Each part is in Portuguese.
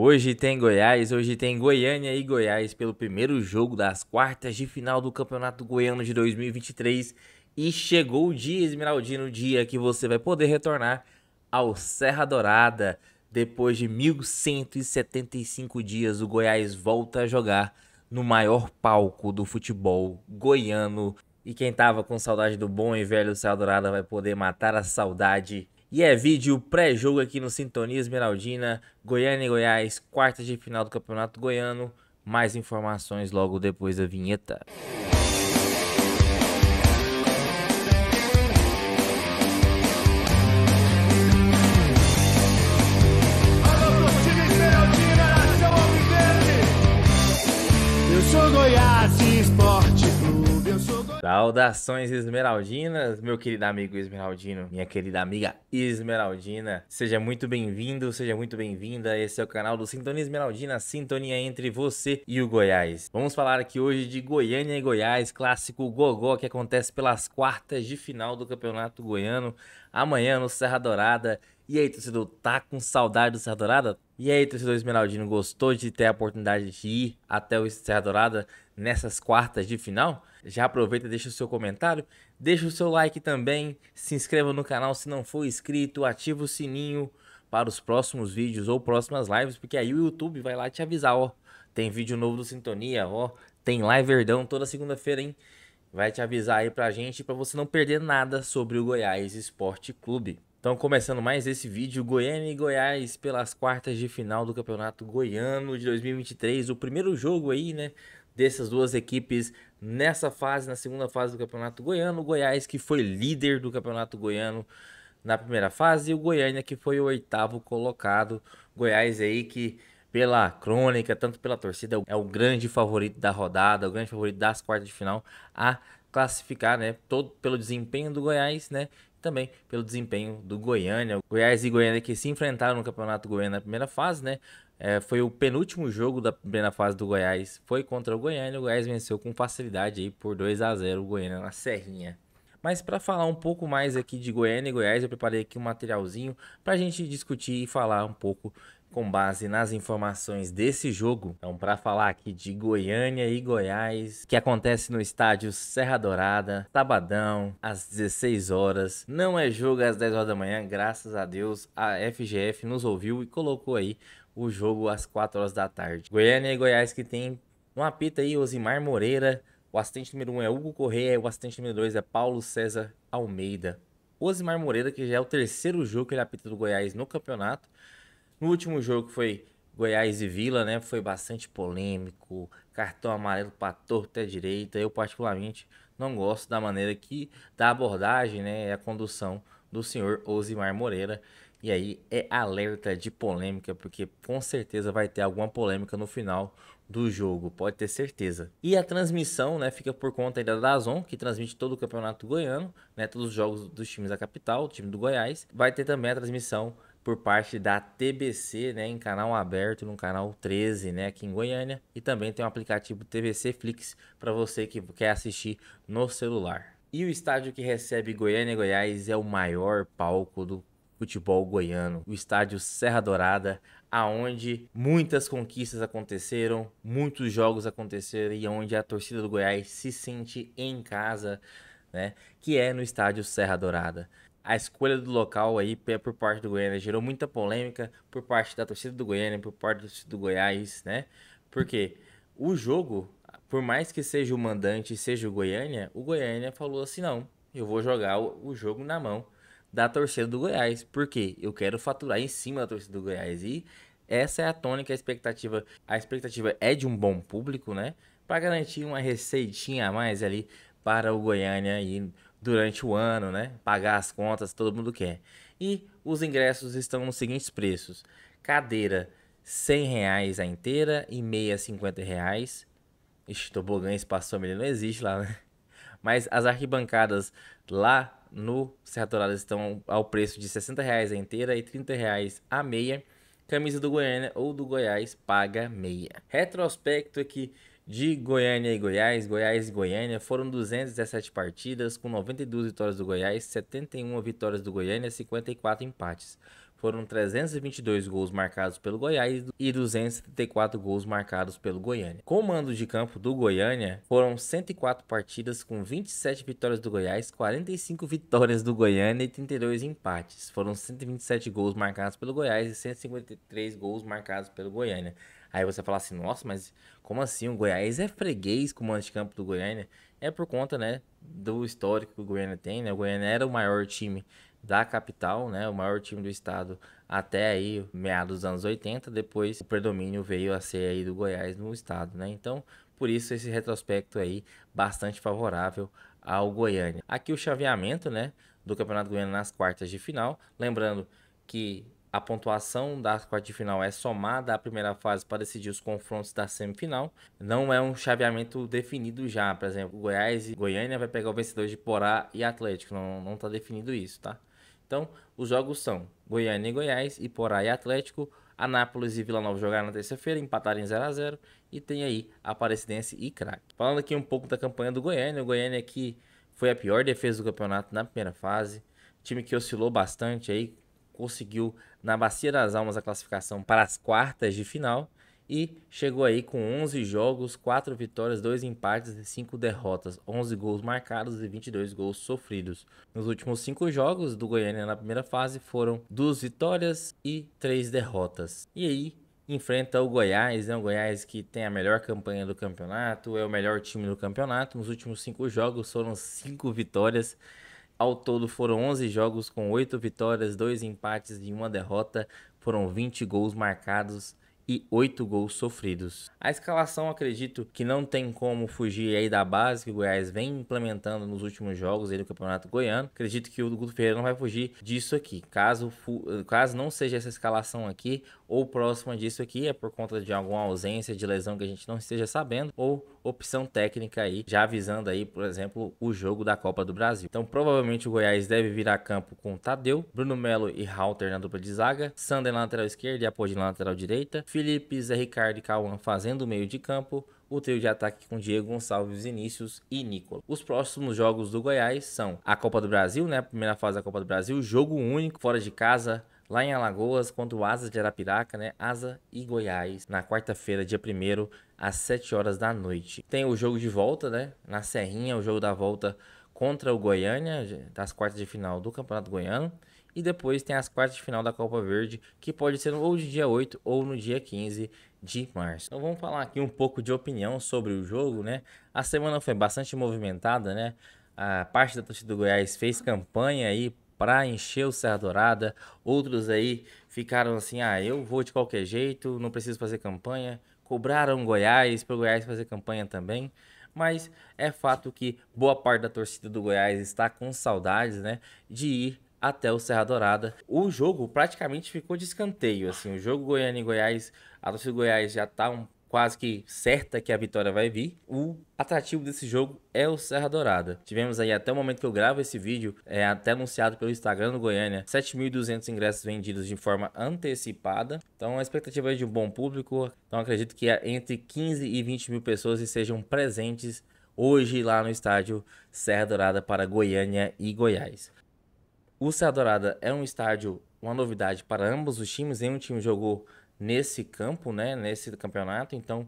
Hoje tem Goiás, hoje tem Goiânia e Goiás pelo primeiro jogo das quartas de final do Campeonato Goiano de 2023. E chegou o dia, Esmeraldino, o dia que você vai poder retornar ao Serra Dourada. Depois de 1.175 dias, o Goiás volta a jogar no maior palco do futebol goiano. E quem tava com saudade do bom e velho Serra Dourada vai poder matar a saudade e é vídeo pré-jogo aqui no Sintonia Esmeraldina, Goiânia e Goiás, quartas de final do Campeonato Goiano. Mais informações logo depois da vinheta. Saudações esmeraldinas, meu querido amigo esmeraldino, minha querida amiga esmeraldina. Seja muito bem-vindo, seja muito bem-vinda. Esse é o canal do Sintonia Esmeraldina, sintonia entre você e o Goiás. Vamos falar aqui hoje de Goiânia e Goiás, clássico gogó que acontece pelas quartas de final do Campeonato Goiano, amanhã no Serra Dourada. E aí, torcedor, tá com saudade do Serra Dourada? E aí, torcedor esmeraldino, gostou de ter a oportunidade de ir até o Serra Dourada nessas quartas de final? Já aproveita e deixa o seu comentário, deixa o seu like também, se inscreva no canal se não for inscrito, ativa o sininho para os próximos vídeos ou próximas lives, porque aí o YouTube vai lá te avisar, ó, tem vídeo novo do Sintonia, ó, tem live Verdão toda segunda-feira, hein? Vai te avisar aí pra gente para você não perder nada sobre o Goiás Esporte Clube. Então, começando mais esse vídeo, Goiânia e Goiás pelas quartas de final do Campeonato Goiano de 2023, o primeiro jogo aí, né, dessas duas equipes nessa fase, na segunda fase do Campeonato Goiano. O Goiás, que foi líder do Campeonato Goiano na primeira fase, e o Goiânia, que foi o oitavo colocado. Goiás aí que pela crônica, tanto pela torcida, é o grande favorito da rodada, o grande favorito das quartas de final a classificar, né? Todo pelo desempenho do Goiás, né? Também pelo desempenho do Goiânia. O Goiás e Goiânia que se enfrentaram no Campeonato Goiano na primeira fase, né? É, foi o penúltimo jogo da primeira fase do Goiás. Foi contra o Goiânia. O Goiás venceu com facilidade aí por 2 a 0 o Goiânia na Serrinha. Mas para falar um pouco mais aqui de Goiânia e Goiás, eu preparei aqui um materialzinho para a gente discutir e falar um pouco com base nas informações desse jogo. Então, para falar aqui de Goiânia e Goiás, que acontece no estádio Serra Dourada, sabadão, às 16 horas. Não é jogo às 10 horas da manhã, graças a Deus, a FGF nos ouviu e colocou aí o jogo às 4 horas da tarde. Goiânia e Goiás que tem um apita aí, Osimar Moreira. O assistente número 1 um é Hugo Correia, o assistente número 2 é Paulo César Almeida. Osimar Moreira, que já é o terceiro jogo que ele apita do Goiás no campeonato. No último jogo que foi Goiás e Vila, né? Foi bastante polêmico, cartão amarelo para torta direita. Eu particularmente não gosto da maneira que da abordagem, né, é a condução do senhor Osimar Moreira. E aí é alerta de polêmica, porque com certeza vai ter alguma polêmica no final do jogo, pode ter certeza. E a transmissão, né, fica por conta ainda da Dazon, que transmite todo o campeonato goiano, né, todos os jogos dos times da capital, o time do Goiás. Vai ter também a transmissão por parte da TBC, né, em canal aberto, no canal 13, né, aqui em Goiânia, e também tem o um aplicativo TBC Flix para você que quer assistir no celular. E o estádio que recebe Goiânia e Goiás é o maior palco do futebol goiano, o estádio Serra Dourada, aonde muitas conquistas aconteceram, muitos jogos aconteceram e onde a torcida do Goiás se sente em casa, né? Que é no estádio Serra Dourada. A escolha do local aí é por parte do Goiânia gerou muita polêmica por parte da torcida do Goiânia, por parte do, do Goiás, né? Porque o jogo, por mais que seja o mandante, seja o Goiânia, o Goiânia falou assim: "Não, eu vou jogar o jogo na mão" da torcida do Goiás. porque Eu quero faturar em cima da torcida do Goiás. E essa é a tônica, a expectativa. A expectativa é de um bom público, né? Para garantir uma receitinha a mais ali para o Goiânia aí durante o ano, né? Pagar as contas, todo mundo quer. E os ingressos estão nos seguintes preços: cadeira R$ reais a inteira e meia R$ reais. Ixi, tobogã espaço família não existe lá, né? Mas as arquibancadas lá no Serra Dourada estão ao preço de 60 reais a inteira e 30 reais a meia. Camisa do Goiânia ou do Goiás paga meia. Retrospecto aqui de Goiânia e Goiás, Goiás e Goiânia, foram 217 partidas com 92 vitórias do Goiás, 71 vitórias do Goiânia, 54 empates foram 322 gols marcados pelo Goiás e 274 gols marcados pelo Goiânia. Comando de campo do Goiânia, foram 104 partidas com 27 vitórias do Goiás, 45 vitórias do Goiânia e 32 empates. Foram 127 gols marcados pelo Goiás e 153 gols marcados pelo Goiânia. Aí você fala assim, nossa, mas como assim? O Goiás é freguês com o mando de campo do Goiânia? É por conta, né, do histórico que o Goiânia tem, né? O Goiânia era o maior time da capital, né, o maior time do estado até aí meados dos anos 80, depois o predomínio veio a ser aí do Goiás no estado, né? Então, por isso esse retrospecto aí bastante favorável ao Goiânia. Aqui o chaveamento, né, do Campeonato Goiano nas quartas de final, lembrando que a pontuação das quartas de final é somada à primeira fase para decidir os confrontos da semifinal. Não é um chaveamento definido já. Por exemplo, Goiás e Goiânia vai pegar o vencedor de Porá e Atlético. Não está definido isso, tá? Então, os jogos são Goiânia e Goiás, Iporá e Atlético, Anápolis e Vila Nova jogaram na terça-feira, empataram em 0x0 e tem aí Aparecidense e Craque. Falando aqui um pouco da campanha do Goiânia, o Goiânia que foi a pior defesa do campeonato na primeira fase, time que oscilou bastante aí, conseguiu na Bacia das Almas a classificação para as quartas de final e chegou aí com 11 jogos, 4 vitórias, 2 empates e 5 derrotas, 11 gols marcados e 22 gols sofridos. Nos últimos 5 jogos do Goiânia na primeira fase foram 2 vitórias e 3 derrotas. E aí enfrenta o Goiás, né? O Goiás que tem a melhor campanha do campeonato, é o melhor time do campeonato. Nos últimos 5 jogos foram 5 vitórias. Ao todo foram 11 jogos com 8 vitórias, 2 empates e 1 derrota. Foram 20 gols marcados e 8 gols sofridos. A escalação acredito que não tem como fugir aí da base que o Goiás vem implementando nos últimos jogos aí do Campeonato Goiano. Acredito que o Guto Ferreira não vai fugir disso aqui. Caso, caso não seja essa escalação aqui ou próxima disso aqui, é por conta de alguma ausência de lesão que a gente não esteja sabendo ou opção técnica aí, já avisando aí, por exemplo, o jogo da Copa do Brasil. Então, provavelmente o Goiás deve virar campo com Tadeu, Bruno Melo e Halter na dupla de zaga, Sander na lateral esquerda e Apodi na lateral direita, Felipe, Zé Ricardo e Cauã fazendo o meio de campo, o trio de ataque com Diego Gonçalves, Inícios e Nicola. Os próximos jogos do Goiás são a Copa do Brasil, né? Primeira fase da Copa do Brasil, jogo único, fora de casa, lá em Alagoas contra o Asa de Arapiraca, né? Asa e Goiás, na quarta-feira, dia 1 às 7 horas da noite. Tem o jogo de volta, né? Na Serrinha, o jogo da volta contra o Goiânia, das quartas de final do Campeonato Goiano. E depois tem as quartas de final da Copa Verde, que pode ser ou de dia 8 ou no dia 15 de março. Então vamos falar aqui um pouco de opinião sobre o jogo, né? A semana foi bastante movimentada, né? A parte da torcida do Goiás fez campanha aí para encher o Serra Dourada. Outros aí ficaram assim: ah, eu vou de qualquer jeito, não preciso fazer campanha. Cobraram Goiás para o Goiás fazer campanha também. Mas é fato que boa parte da torcida do Goiás está com saudades, né? De ir até o Serra Dourada. O jogo praticamente ficou de escanteio, assim, o jogo Goiânia e Goiás, a torcida do Goiás já está um quase que certa que a vitória vai vir. O atrativo desse jogo é o Serra Dourada. Tivemos aí até o momento que eu gravo esse vídeo, é até anunciado pelo Instagram do Goiânia, 7.200 ingressos vendidos de forma antecipada. Então a expectativa é de um bom público. Então acredito que é entre 15 e 20 mil pessoas estejam presentes hoje lá no estádio Serra Dourada para Goiânia e Goiás. O Serra Dourada é um estádio, uma novidade para ambos os times. Nenhum time jogou nesse campo, né? Nesse campeonato. Então,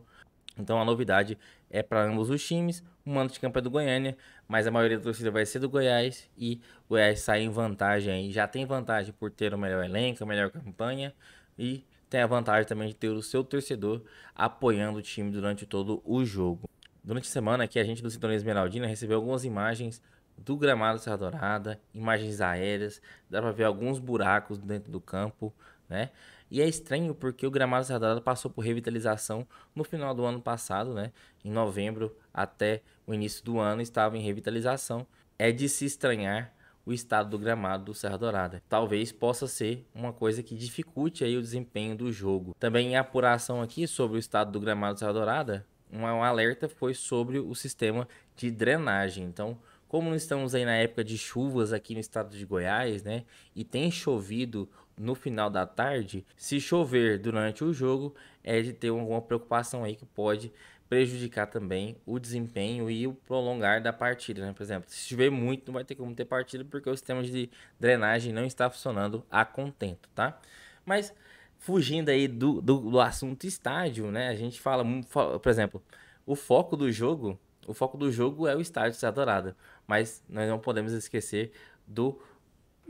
então a novidade é para ambos os times. O mando de campo é do Goiânia, mas a maioria da torcida vai ser do Goiás e o Goiás sai em vantagem aí. Já tem vantagem por ter o melhor elenco, a melhor campanha e tem a vantagem também de ter o seu torcedor apoiando o time durante todo o jogo. Durante a semana aqui a gente do Sintonia Esmeraldina recebeu algumas imagens do gramado Serra Dourada, imagens aéreas, dá para ver alguns buracos dentro do campo, né? E é estranho porque o Gramado Sagrado passou por revitalização no final do ano passado, né? Em novembro até o início do ano estava em revitalização. É de se estranhar o estado do gramado do Serra Dourada. Talvez possa ser uma coisa que dificulte aí o desempenho do jogo. Também em apuração aqui sobre o estado do gramado do Serra Dourada, um alerta foi sobre o sistema de drenagem. Então, como estamos aí na época de chuvas aqui no estado de Goiás, né, e tem chovido no final da tarde, se chover durante o jogo, é de ter alguma preocupação aí que pode prejudicar também o desempenho e o prolongar da partida, né? Por exemplo, se chover muito, não vai ter como ter partida porque o sistema de drenagem não está funcionando a contento, tá? Mas fugindo aí do, do, do assunto estádio, né? A gente fala, por exemplo, o foco do jogo, o foco do jogo é o estádio de Dourada, mas nós não podemos esquecer do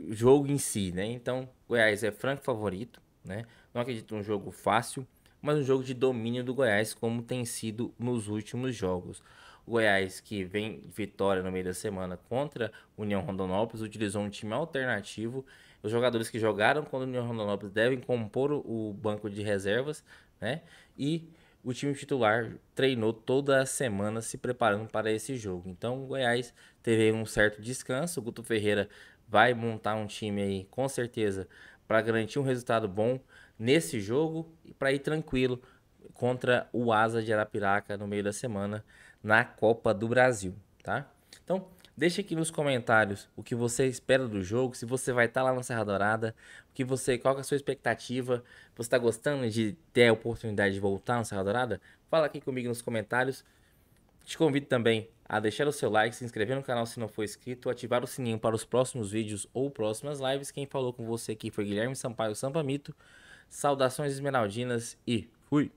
jogo em si, né? Então, Goiás é franco favorito, né? Não acredito num jogo fácil, mas um jogo de domínio do Goiás, como tem sido nos últimos jogos. O Goiás, que vem vitória no meio da semana contra União Rondonópolis, utilizou um time alternativo. Os jogadores que jogaram contra União Rondonópolis devem compor o banco de reservas, né? E o time titular treinou toda a semana se preparando para esse jogo. Então, o Goiás teve um certo descanso. O Guto Ferreira vai montar um time aí, com certeza, para garantir um resultado bom nesse jogo e para ir tranquilo contra o Asa de Arapiraca no meio da semana na Copa do Brasil, tá? Então, deixa aqui nos comentários o que você espera do jogo, se você vai estar tá lá na Serra Dourada, o que você, qual é a sua expectativa, você está gostando de ter a oportunidade de voltar na Serra Dourada? Fala aqui comigo nos comentários. Te convido também a deixar o seu like, se inscrever no canal se não for inscrito, ativar o sininho para os próximos vídeos ou próximas lives. Quem falou com você aqui foi Guilherme Sampaio Sampamito. Saudações esmeraldinas e fui!